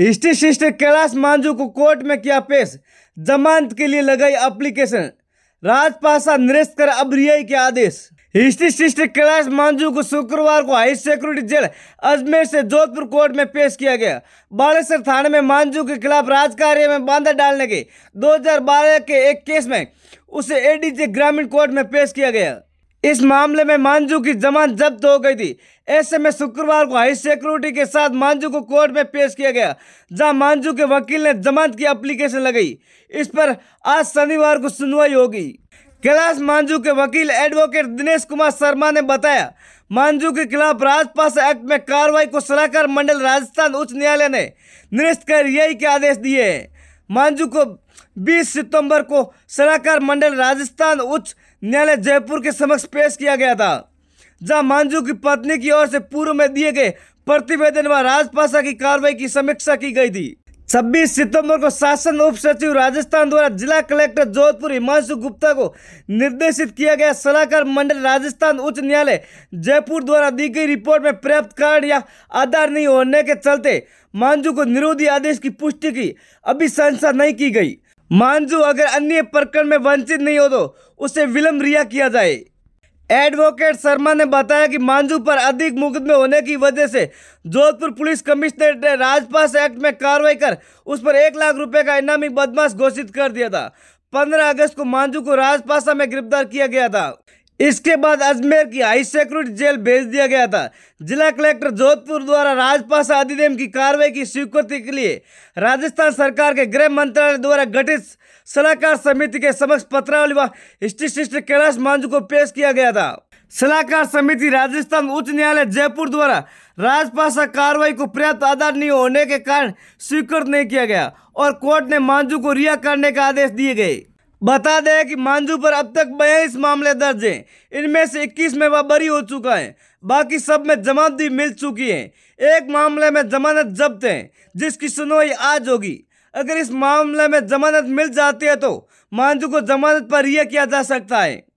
history sister Kailash मांझू को court में किया पेश जमानत के लिए लगाई एप्लीकेशन राजपाशा कर अब रिहाई के आदेश हिस्ट्री कैलाश मांझू को शुक्रवार को हाई सिक्योरिटी जेल अजमेर से जोधपुर कोर्ट में पेश किया गया बालेश्वर थाने में मांझू के खिलाफ राजकार्य में बांधा डालने के 2012 के एक केस में उसे एडीजे ग्रामीण कोर्ट में पेश किया गया इस मामले में मांझू की जमानत जब्त हो गई थी ऐसे में शुक्रवार को हाई सिक्योरिटी के साथ मांझू को कोर्ट में पेश किया गया जहां मांझू के वकील ने जमानत की अप्लीकेशन लगाई इस पर आज शनिवार को सुनवाई होगी कैलाश मांझू के वकील एडवोकेट दिनेश कुमार शर्मा ने बताया मांझू के खिलाफ राजपास एक्ट में कार्रवाई को सलाहकार मंडल राजस्थान उच्च न्यायालय ने निरस्त कर यही के आदेश दिए हैं मांझू को 20 सितंबर को सलाहकार मंडल राजस्थान उच्च न्यायालय जयपुर के समक्ष पेश किया गया था जहां मांझू की पत्नी की ओर से पूर्व में दिए गए प्रतिवेदन व राजपाशा की कार्रवाई की समीक्षा की गई थी छब्बीस सितंबर को शासन उप सचिव राजस्थान द्वारा जिला कलेक्टर जोधपुर हिमांशु गुप्ता को निर्देशित किया गया सलाहकार मंडल राजस्थान उच्च न्यायालय जयपुर द्वारा दी गई रिपोर्ट में पर्याप्त कारण या आधार नहीं होने के चलते मांझू को निरोधी आदेश की पुष्टि की अभी संसा नहीं की गई मांझू अगर अन्य प्रकरण में वंचित नहीं हो तो उसे विलम्ब रिहा किया जाए एडवोकेट शर्मा ने बताया कि मांझू पर अधिक मुकदमे होने की वजह से जोधपुर पुलिस कमिश्नरेट ने राजपास एक्ट में कार्रवाई कर उस पर एक लाख रुपए का इनामी बदमाश घोषित कर दिया था 15 अगस्त को मांझू को राजपासा में गिरफ्तार किया गया था इसके बाद अजमेर की हाई सिक्योरिटी जेल भेज दिया गया था जिला कलेक्टर जोधपुर द्वारा राजपासा अधिनियम की कार्रवाई की स्वीकृति के लिए राजस्थान सरकार के गृह मंत्रालय द्वारा गठित सलाहकार समिति के समक्ष पत्रावली व स्टिस्ट कैलाश मांझू को पेश किया गया था सलाहकार समिति राजस्थान उच्च न्यायालय जयपुर द्वारा राजपासा कार्रवाई को पर्याप्त आधार नहीं होने के कारण स्वीकृत नहीं किया गया और कोर्ट ने मांझू को रिहा करने का आदेश दिए गए बता दें कि मांझू पर अब तक बयालीस मामले दर्ज हैं इनमें से 21 में वह बरी हो चुका है बाकी सब में भी मिल चुकी है एक मामले में जमानत जब्त है जिसकी सुनवाई आज होगी अगर इस मामले में जमानत मिल जाती है तो मांझू को जमानत पर रिहा किया जा सकता है